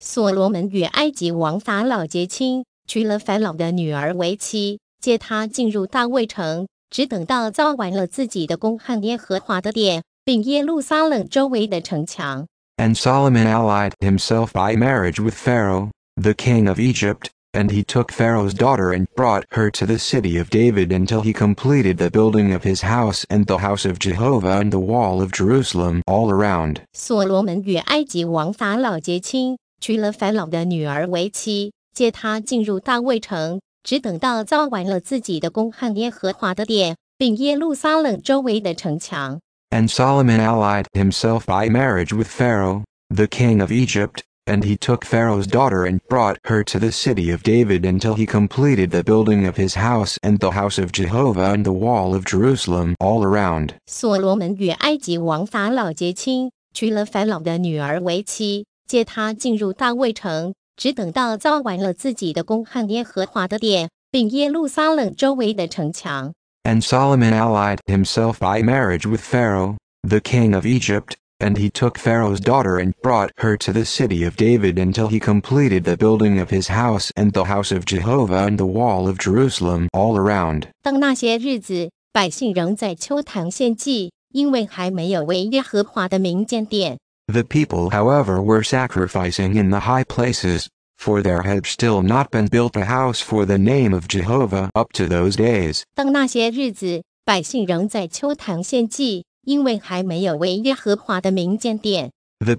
所罗门与埃及王法老结亲，娶了法老的女儿为妻，接他进入大卫城，只等到造完了自己的宫和耶和华的殿，并耶路撒冷周围的城墙。And Solomon allied himself by marriage with Pharaoh, the king of Egypt, and he took Pharaoh's daughter and brought her to the city of David until he completed the building of his house and the house of Jehovah and the wall of Jerusalem all around. 所罗门与埃及王法老结亲，娶了法老的女儿为妻，接她进入大卫城，只等到造完了自己的宫和耶和华的殿，并耶路撒冷周围的城墙。And Solomon allied himself by marriage with Pharaoh, the king of Egypt, and he took Pharaoh's daughter and brought her to the city of David until he completed the building of his house and the house of Jehovah and the wall of Jerusalem all around. 所罗门与埃及王法老结亲，娶了法老的女儿为妻。接他进入大卫城，只等到造完了自己的宫和耶和华的殿，并耶路撒冷周围的城墙。And Solomon allied himself by marriage with Pharaoh, the king of Egypt, and he took Pharaoh's daughter and brought her to the city of David until he completed the building of his house and the house of Jehovah and the wall of Jerusalem all around. 当那些日子，百姓仍在秋坛献祭，因为还没有为耶和华的民建殿。the people however were sacrificing in the high places, for there had still not been built a house for the name of Jehovah up to those days. The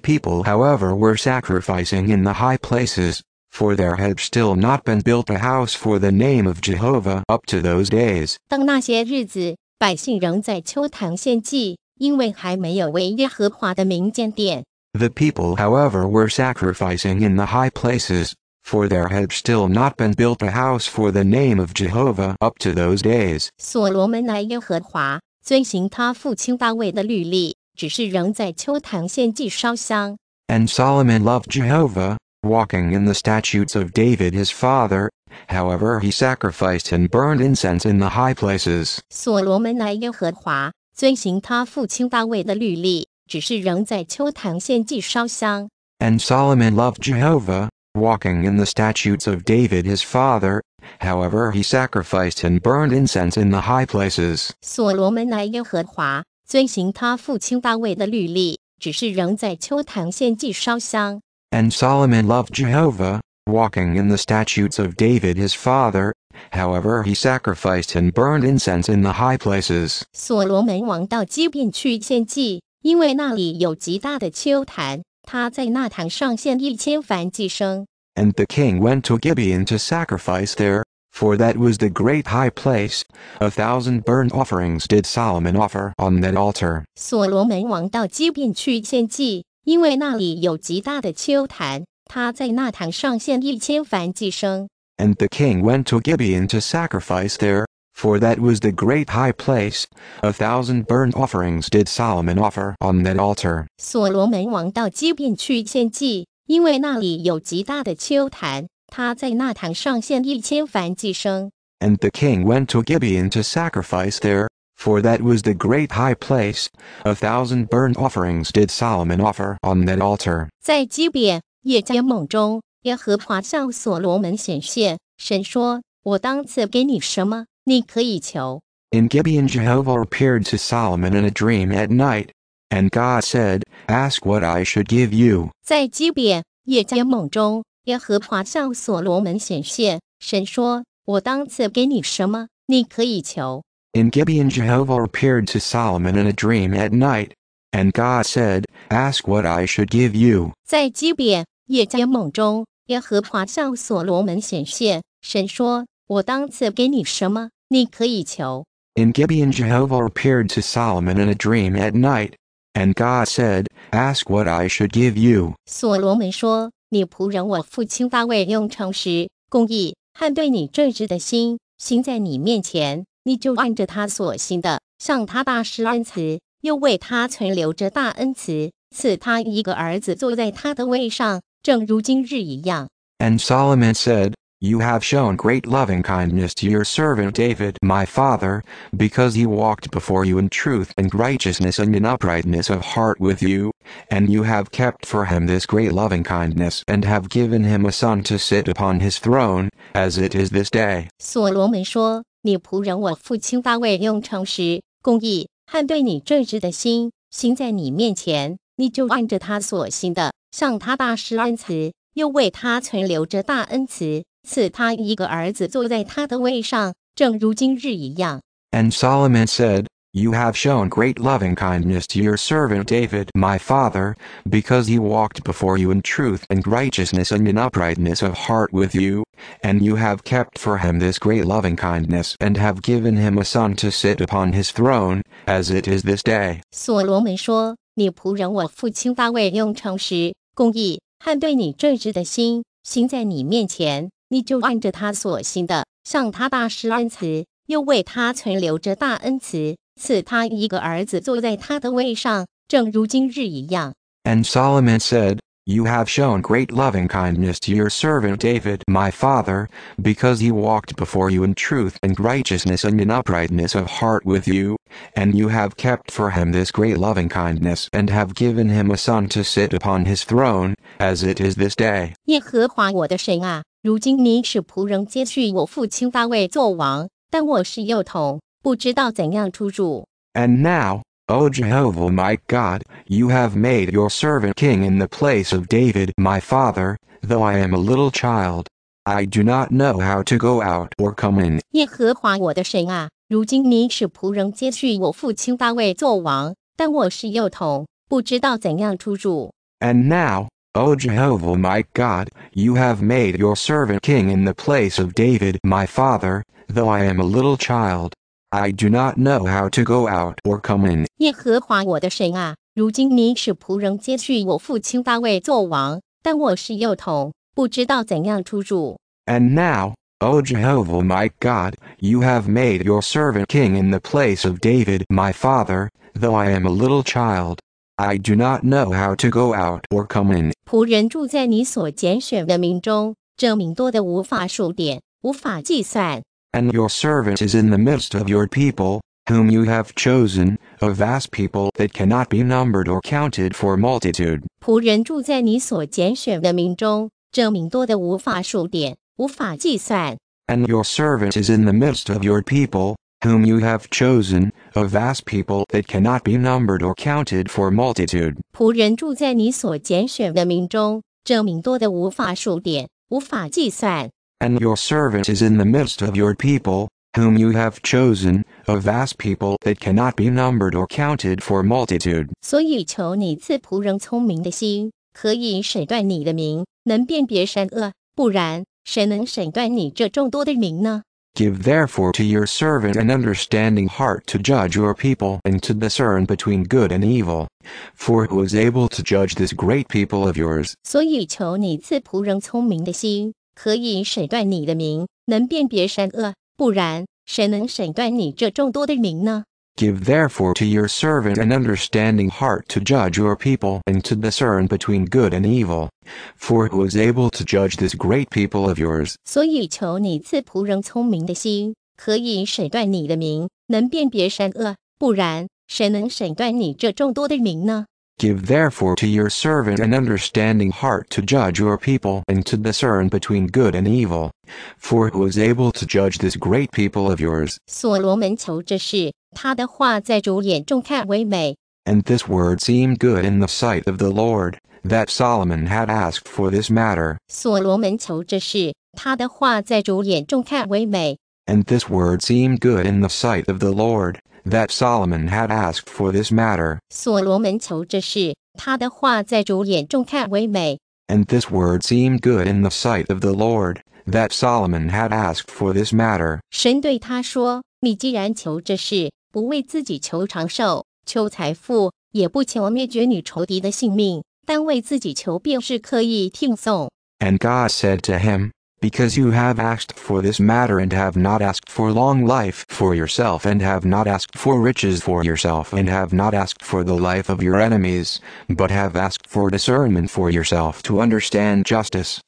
people however were sacrificing in the high places, for there had still not been built a house for the name of Jehovah up to those days. 当那些日子，百姓仍在秋堂献祭，因为还没有为耶和华的名建殿。The people, however, were sacrificing in the high places, for there had still not been built a house for the name of Jehovah up to those days. 所罗门来耶和华，遵行他父亲大卫的律例，只是仍在秋坛献祭烧香。And Solomon loved Jehovah, walking in the statutes of David his father, however he sacrificed and burned incense in the high places. 所罗门来耶和华遵循他父亲大卫的律例，只是仍在秋坛献祭烧香。And Solomon loved Jehovah, walking in the statutes of David his father. However, he sacrificed and burned incense in the high places. 所罗门爱耶和华，遵行他父亲大卫的律例，只是仍在秋坛献祭烧香。And Solomon loved Jehovah, walking in the statutes of David his father. However he sacrificed and burned incense in the high places. And the king went to Gibeon to sacrifice there, for that was the great high place. A thousand burnt offerings did Solomon offer on that altar. 所罗门王到基变去献祭，因为那里有极大的丘坛，他在那坛上献一千燔祭牲。and the king went to Gibeon to sacrifice there, for that was the great high place. A thousand burnt offerings did Solomon offer on that altar. And the king went to Gibeon to sacrifice there, for that was the great high place. A thousand burnt offerings did Solomon offer on that altar. 耶和华向所罗门显现，神说：“我当赐给你什么，你可以求。” In Gibeon, Jehovah appeared to Solomon in a dream at night, and God said, "Ask what I should give you." 在基遍夜间梦中，耶和华向所罗门显现，神说：“我当赐给你什么，你可以求。” In Gibeon, Jehovah appeared to Solomon in a dream at night, and God said, "Ask what I should give you." 在基遍夜间梦中，耶和华向所罗门显现，神说：“我当赐给你什么，你可以求。” In Gibeon, Jehovah appeared to Solomon in a dream at night, and God said, "Ask what I should give you." 所罗门说：“你仆人我父亲大卫用诚实、公义和对你正直的心行在你面前，你就按着他所行的，向他大施恩慈，又为他存留着大恩慈。”赐他一个儿子坐在他的位上，正如今日一样。And Solomon said, You have shown great loving kindness to your servant David my father, because he walked before you in truth and righteousness and in uprightness of heart with you, and you have kept for him this great loving kindness and have given him a son to sit upon his throne, as it is this day. 所罗门说：“你仆人我父亲大卫用诚实、公义和对你正直的心行在你面前，你就按着他所行的向他大施恩慈，又为他存留着大恩慈，赐他一个儿子坐在他的位上，正如今日一样。And Solomon said, You have shown great loving kindness to your servant David, my father, because he walked before you in truth and righteousness and in uprightness of heart with you, and you have kept for him this great loving kindness and have given him a son to sit upon his throne, as it is this day. 所罗门说：“你仆人我父亲大卫用诚实、公义看对你正直的心行在你面前，你就按着他所行的，向他大施恩慈，又为他存留着大恩慈，赐他一个儿子坐在他的位上，正如今日一样。And said, Solomon You have shown great loving kindness to your servant David my father, because he walked before you in truth and righteousness and in uprightness of heart with you, and you have kept for him this great loving kindness and have given him a son to sit upon his throne, as it is this day. and now, O Jehovah my God, you have made your servant king in the place of David my father, though I am a little child. I do not know how to go out or come in. 耶和华我的神啊，如今你使仆人接续我父亲大卫作王，但我是幼童，不知道怎样出入。And now, O Jehovah my God, you have made your servant king in the place of David my father, though I am a little child. I do not know how to go out or come in. And now, O Jehovah my God, you have made your servant king in the place of David my father, though I am a little child. I do not know how to go out or come in。仆人住在你所拣选的民中，这民多的无法数点，无法计算。and your servant is in the midst of your people, whom you have chosen, a vast people that cannot be numbered or counted for multitude. 仆人住在你所拣选的民中，这民多的无法数点，无法计算。And your servant is in the midst of your people, whom you have chosen, a vast people that cannot be numbered or counted for multitude. 仆人住在你所拣选的民中，这民多的无法数点，无法计算。and your servant is in the midst of your people, whom you have chosen, a vast people that cannot be numbered or counted for multitude. Give therefore to your servant an understanding heart to judge your people and to discern between good and evil. For who is able to judge this great people of yours? 所以求你赐仆人聪明的心，可以审断你的名，能辨别善恶；不然，谁能审断你这众多的名呢？Give therefore to your servant an understanding heart to judge your people and to discern between good and evil, for who is able to judge this great people of yours？所以求你赐仆人聪明的心，可以审断你的名，能辨别善恶；不然，谁能审断你这众多的名呢？Give therefore to your servant an understanding heart to judge your people and to discern between good and evil. For who is able to judge this great people of yours? 所罗门求这事，他的话在主眼中看为美。And this word seemed good in the sight of the Lord, that Solomon had asked for this matter. and this word seemed good in the sight of the Lord, that Solomon had asked for this matter. and this word seemed good in the sight of the Lord, that Solomon had asked for this matter. And God said to him, because you have asked for this matter and have not asked for long life for yourself and have not asked for riches for yourself and have not asked for the life of your enemies, but have asked for discernment for yourself to understand justice.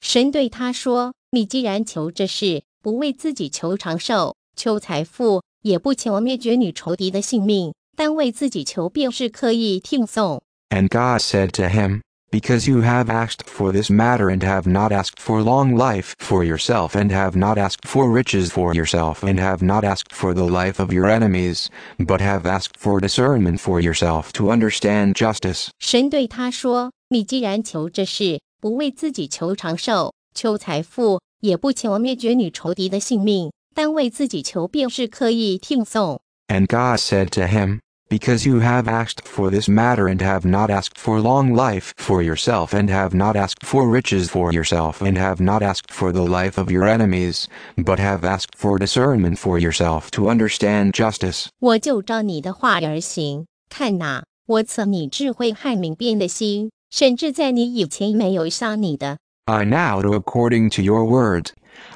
And God said to him, because you have asked for this matter and have not asked for long life for yourself and have not asked for riches for yourself and have not asked for the life of your enemies, but have asked for discernment for yourself to understand justice. 神对他说：“你既然求这事，不为自己求长寿、求财富，也不求灭绝你仇敌的性命，但为自己求便是刻意听诵。” And God said to him, because you have asked for this matter and have not asked for long life for yourself and have not asked for riches for yourself and have not asked for the life of your enemies, but have asked for discernment for yourself to understand justice. I now do according to your words.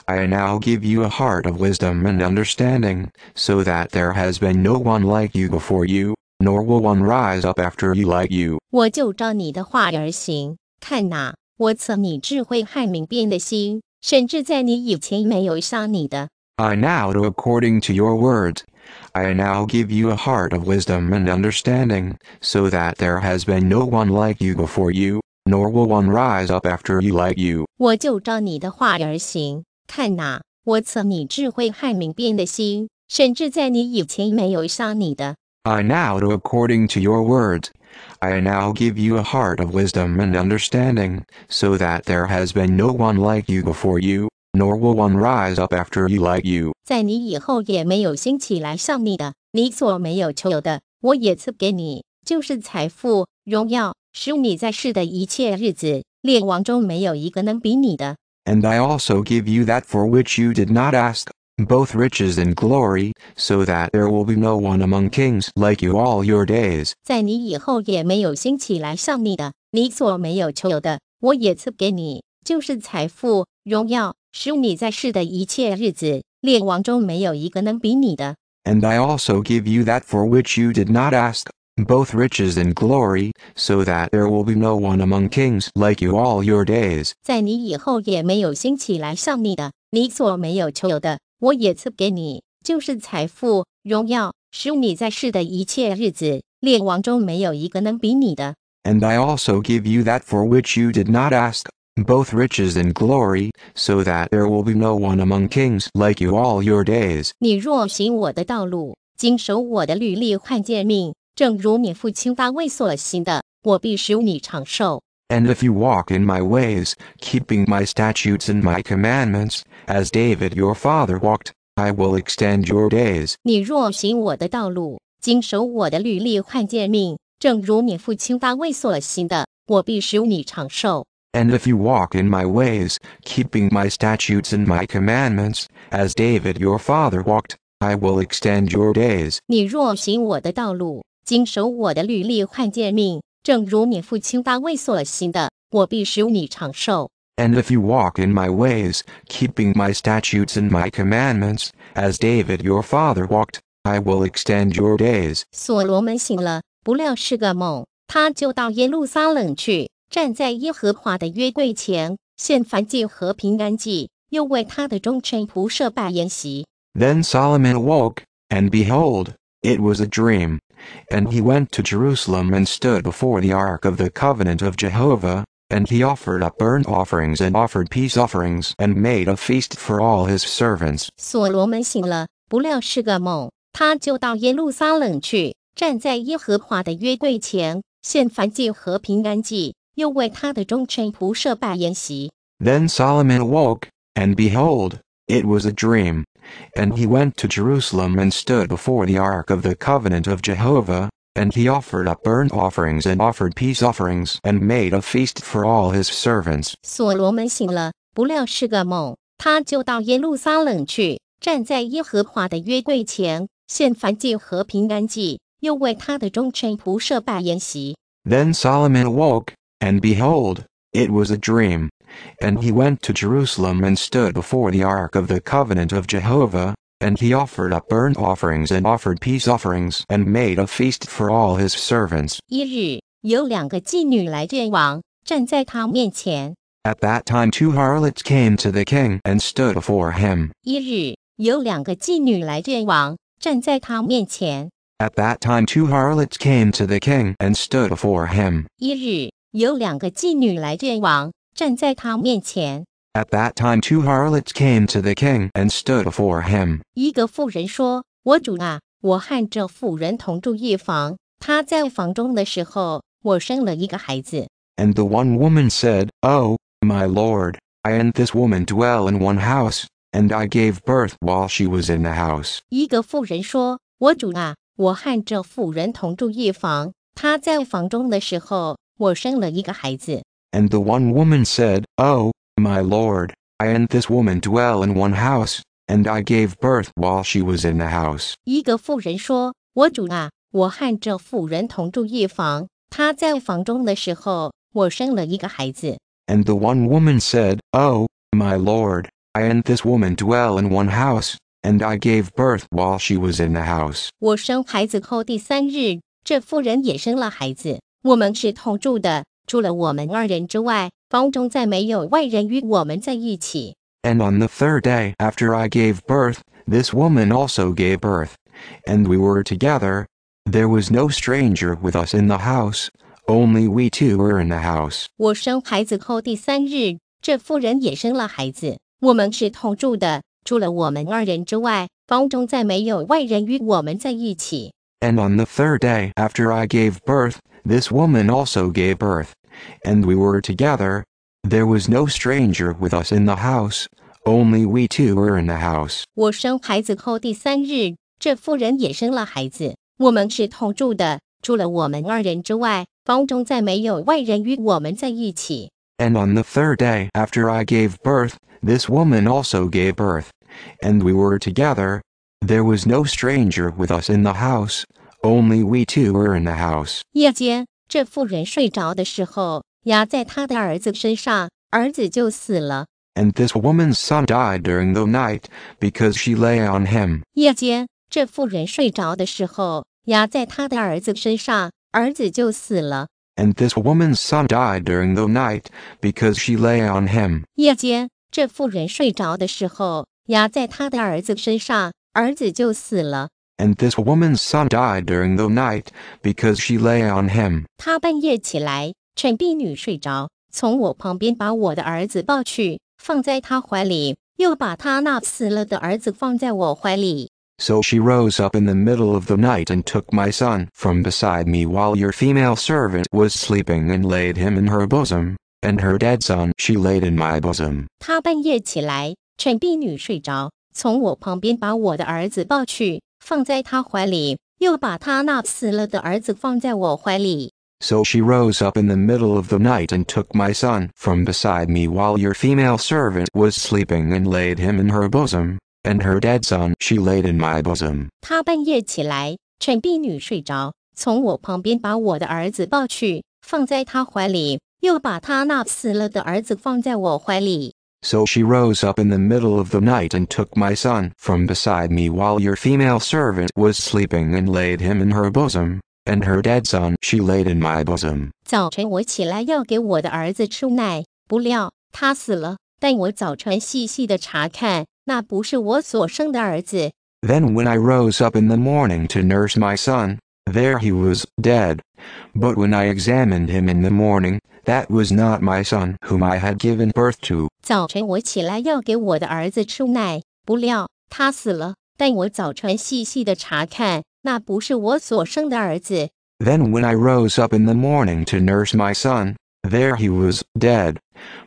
I now give you a heart of wisdom and understanding, so that there has been no one like you before you, nor will one rise up after you like you. 我就照你的话而行。看哪，我测你智慧和明辨的心，甚至在你以前没有像你的。I now do according to your words. I now give you a heart of wisdom and understanding, so that there has been no one like you before you, nor will one rise up after you like you. I now do according to your words. I now give you a heart of wisdom and understanding, so that there has been no one like you before you, nor will one rise up after you like you. 在你以后也没有兴起来像你的，你所没有求的，我也赐给你，就是财富、荣耀、and I also give you that for which you did not ask, both riches and glory, so that there will be no one among kings like you all your days. 在你以后也没有兴起来像你的，你所没有求有的，我也赐给你，就是财富、荣耀，使你在世的一切日子，列王中没有一个能比你的。And I also give you that for which you did not ask both riches and glory, so that there will be no one among kings like you all your days. 在你以后也没有兴起来像你的，你所没有求的，我也赐给你，就是财富、荣耀，使你在世的一切日子，列王中没有一个能比你的。And I also give you that for which you did not ask, both riches and glory, so that there will be no one among kings like you all your days. 你若行我的道路，谨守我的律例和诫命。正如你父亲大卫所行的，我必使你长寿。And if you walk in my ways, keeping my statutes and my commandments, as David your father walked, I will extend your days. 你若行我的道路，谨守我的律例和诫命，正如你父亲大卫所行的，我必使你长寿。And if you walk in my ways, keeping my statutes and my commandments, as David your father walked, I will extend your days. 你若行我的道路，经手我的履历换诫命，正如你父亲大卫所行的，我必使你长寿。And if you walk in my ways, keeping my statutes and my commandments, as David your father walked, I will extend your days. 所罗门醒了，不料是个梦，他就到耶路撒冷去，站在耶和华的约柜前，献燔祭和平安祭，又为他的忠臣仆设摆筵席。Then Solomon awoke, and behold, it was a dream. And he went to Jerusalem and stood before the ark of the covenant of Jehovah, and he offered up burnt offerings and offered peace offerings and made a feast for all his servants. 所罗门醒了，不料是个梦，他就到耶路撒冷去，站在耶和华的约柜前，献燔祭和平安祭，又为他的忠臣仆设摆筵席。Then Solomon awoke, and behold, it was a dream. And he went to Jerusalem and stood before the ark of the covenant of Jehovah, and he offered up burnt offerings and offered peace offerings and made a feast for all his servants. 所罗门醒了，不料是个梦，他就到耶路撒冷去，站在耶和华的约柜前，献燔祭和平安祭，又为他的忠臣仆设摆筵席。Then Solomon awoke, and behold, it was a dream. And he went to Jerusalem and stood before the ark of the covenant of Jehovah, and he offered up burnt offerings and offered peace offerings and made a feast for all his servants. At that time two harlots came to the king and stood before him. At that time two harlots came to the king and stood before him. 一日，有两个妓女来见王，站在他面前。At that time, two harlots came to the king and stood before him. 一个妇人说：“我主啊，我和这妇人同住一房。她在房中的时候，我生了一个孩子。” And the one woman said, "Oh, my lord, I and this woman dwell in one house, and I gave birth while she was in the house." 一个妇人说：“我主啊，我和这妇人同住一房。她在房中的时候，我生了一个孩子。” And the one woman said, Oh, my Lord, I and this woman dwell in one house, and I gave birth while she was in the house. 一个妇人说：“我主啊，我和这妇人同住一房，她在房中的时候，我生了一个孩子。” And the one woman said, Oh, my Lord, I and this woman dwell in one house, and I gave birth while she was in the house. 我生孩子后第三日，这妇人也生了孩子。我们是同住的，除了我们二人之外，房中再没有外人与我们在一起。And on the third day after I gave birth, this woman also gave birth, and we were together. There was no stranger with us in the house. Only we two were in the house. 我生孩子后第三日，这妇人也生了孩子。我们是同住的。除了我们二人之外，房中再没有外人与我们在一起。And on the third day after I gave birth, this woman also gave birth, and we were together. There was no stranger with us in the house, only we two were in the house. 我生孩子后第三日，这妇人也生了孩子。我们是同住的，除了我们二人之外，房中再没有外人与我们在一起。And on the third day after I gave birth, this woman also gave birth, and we were together. There was no stranger with us in the house, only we two were in the house. 夜间，这妇人睡着的时候，压在她的儿子身上，儿子就死了。And this woman's son died during the night because she lay on him. 夜间，这妇人睡着的时候，压在她的儿子身上，儿子就死了。And this woman's son died during the night because she lay on him. 夜间，这妇人睡着的时候，压在她的儿子身上，儿子就死了。And this woman's son died during the night because she lay on him. 她半夜起来，趁婢女睡着，从我旁边把我的儿子抱去，放在她怀里，又把她那死了的儿子放在我怀里。So she rose up in the middle of the night and took my son from beside me while your female servant was sleeping and laid him in her bosom, and her dead son she laid in my bosom. 从我旁边把我的儿子抱去，放在他怀里，又把他那死了的儿子放在我怀里。So she rose up in the middle of the night and took my son from beside me while your female servant was sleeping and laid him in her bosom, and her dead son she laid in my bosom. 她半夜起来，趁婢女睡着，从我旁边把我的儿子抱去，放在她怀里，又把她那死了的儿子放在我怀里。So she rose up in the middle of the night and took my son from beside me while your female servant was sleeping and laid him in her bosom, and her dead son she laid in my bosom. 早晨我起来要给我的儿子吃奶，不料他死了。但我早晨细细的查看，那不是我所生的儿子。Then when I rose up in the morning to nurse my son, there he was dead. But when I examined him in the morning, that was not my son whom I had given birth to. 早晨我起来要给我的儿子吃奶，不料他死了。但我早晨细细的查看，那不是我所生的儿子。Then when I rose up in the morning to nurse my son, there he was dead.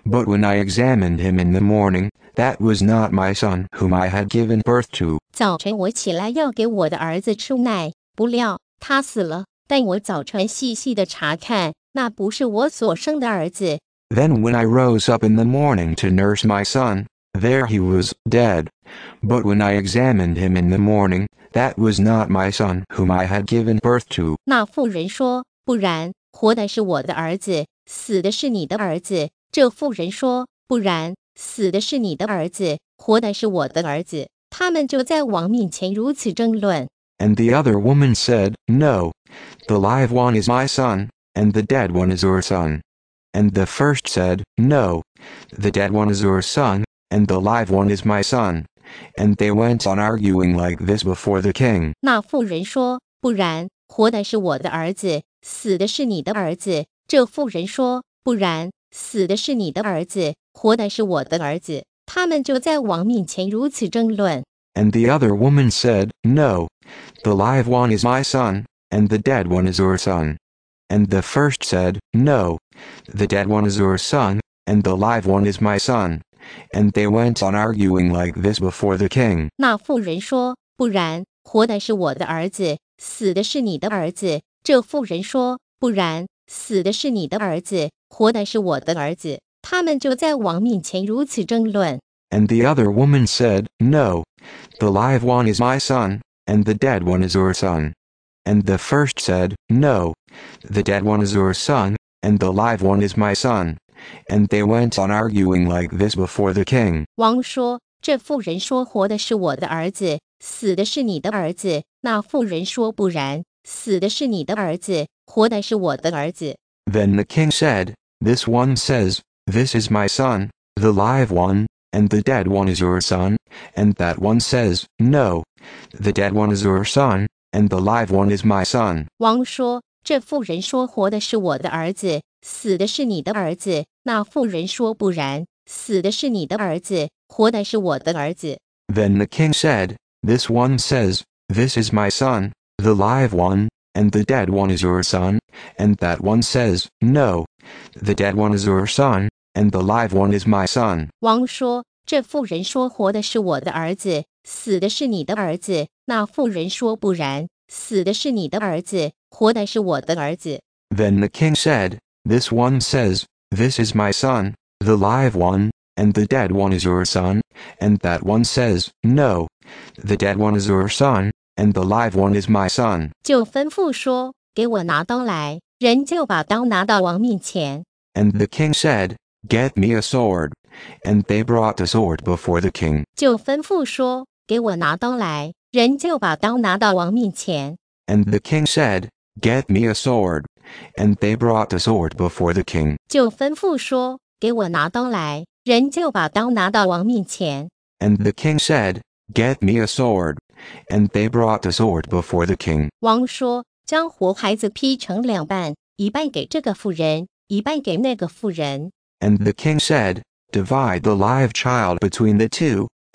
But when I examined him in the morning, that was not my son whom I had given birth to. 早晨我起来要给我的儿子吃奶，不料他死了。但我早晨细细的查看，那不是我所生的儿子。Then when I rose up in the morning to nurse my son, there he was dead. But when I examined him in the morning, that was not my son whom I had given birth to. 那妇人说：“不然，活的是我的儿子，死的是你的儿子。”这妇人说：“不然，死的是你的儿子，活的是我的儿子。”他们就在王面前如此争论。And the other woman said, No, the live one is my son, and the dead one is your son. And the first said, No, the dead one is your son, and the live one is my son. And they went on arguing like this before the king. 那妇人说：“不然，活的是我的儿子，死的是你的儿子。”这妇人说：“不然，死的是你的儿子，活的是我的儿子。”他们就在王面前如此争论。And the other woman said, No, the live one is my son, and the dead one is your son. And the first said, No, the dead one is your son, and the live one is my son. And they went on arguing like this before the king. 那妇人说：“不然，活的是我的儿子，死的是你的儿子。”这妇人说：“不然，死的是你的儿子，活的是我的儿子。”他们就在王面前如此争论。And the other woman said, No, the live one is my son, and the dead one is your son. And the first said, No, the dead one is your son, and the live one is my son. And they went on arguing like this before the king. 王说：“这妇人说，活的是我的儿子，死的是你的儿子。”那妇人说：“不然，死的是你的儿子，活的是我的儿子。” Then the king said, This one says, This is my son, the live one, and the dead one is your son, and that one says, No, the dead one is your son, and the live one is my son. 王说：“这妇人说活的是我的儿子，死的是你的儿子。”那妇人说：“不然，死的是你的儿子，活的是我的儿子。” Then the king said, This one says, This is my son, the live one, and the dead one is your son, and that one says, No, the dead one is your son, and the live one is my son. 王说：“这妇人说活的是我的儿子，死的是你的儿子。”那妇人说：“不然，死的是你的儿子，活的是我的儿子。” Then the king said, This one says, This is my son, the live one, and the dead one is your son, and that one says, No, the dead one is your son, and the live one is my son. 就吩咐说：“给我拿刀来。”人就把刀拿到王面前。And the king said, Get me a sword. And they brought a sword before the king. 就吩咐说：“给我拿刀来。”人就把刀拿到王面前。And the king said, Get me a sword. And they brought the sword before the king. 就吩咐说，给我拿刀来。人就把刀拿到王面前。And the king said, Get me a sword. And they brought the sword before the king. 王说，将活孩子劈成两半，一半给这个妇人，一半给那个妇人。And the king said, Divide the live child between the two.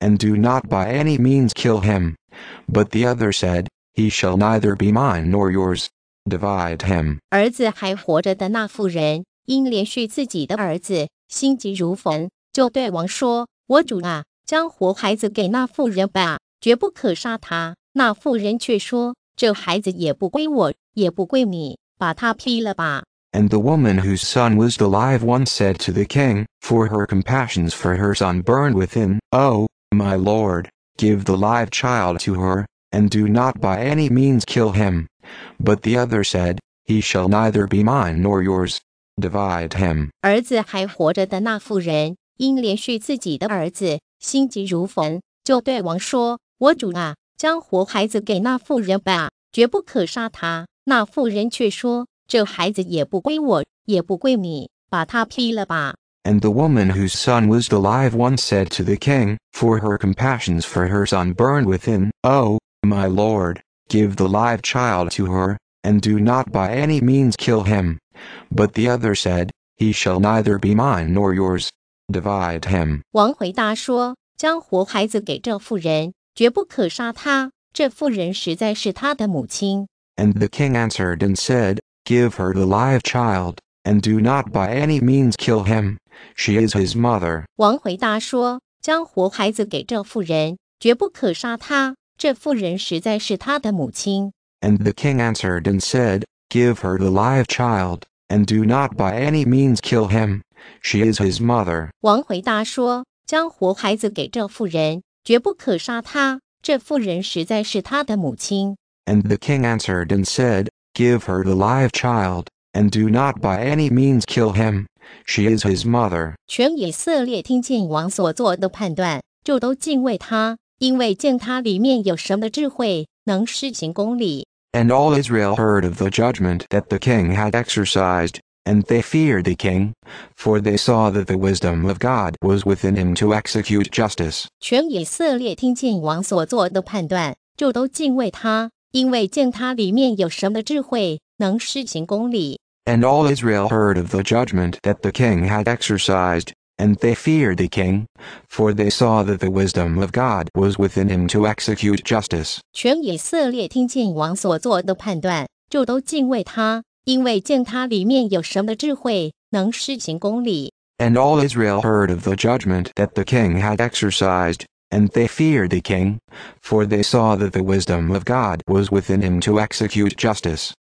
and do not by any means kill him. But the other said, He shall neither be mine nor yours. Divide him. 儿子还活着的那妇人，因连续自己的儿子，心急如焚，就对王说：“我主啊，将活孩子给那妇人吧，绝不可杀他。”那妇人却说：“这孩子也不归我，也不归你，把他劈了吧。” And the woman whose son was the live one said to the king, For her compassions for her son burned within, Oh, my lord, give the live child to her, and do not by any means kill him. But the other said, He shall neither be mine nor yours. Divide him. 儿子还活着的那妇人，因连续自己的儿子，心急如焚，就对王说：“我主啊，将活孩子给那妇人吧，绝不可杀他。”那妇人却说：“这孩子也不归我，也不归你，把他劈了吧。” And the woman whose son was the live one said to the king, for her compassions for her son burned within, O, oh, my lord, give the live child to her, and do not by any means kill him. But the other said, He shall neither be mine nor yours. Divide him. 王回答说：“将活孩子给这妇人，绝不可杀他。这妇人实在是他的母亲。” And the king answered and said, Give her the live child, and do not by any means kill him. She is his mother.” 王回答说：“将活孩子给这妇人，绝不可杀他。这妇人实在是他的母亲。” And the king answered and said, Give her the live child, and do not by any means kill him. She is his mother. 王回答说：“将活孩子给这妇人，绝不可杀他。这妇人实在是他的母亲。” And the king answered and said, Give her the live child, and do not by any means kill him. She is his mother. And all Israel heard of the judgment that the king had exercised, and they feared the king, for they saw that the wisdom of God was within him to execute justice. 全以色列听见王所做的判断，就都敬畏他，因为见他里面有神的智慧，能施行公理。And all Israel heard of the judgment that the king had exercised, and they feared the king, for they saw that the wisdom of God was within him to execute justice. 全以色列听见王所做的判断，就都敬畏他，因为见他里面有神的智慧，能施行公理。And all Israel heard of the judgment that the king had exercised, and they feared the king, for they saw that the wisdom of God was within him to execute justice.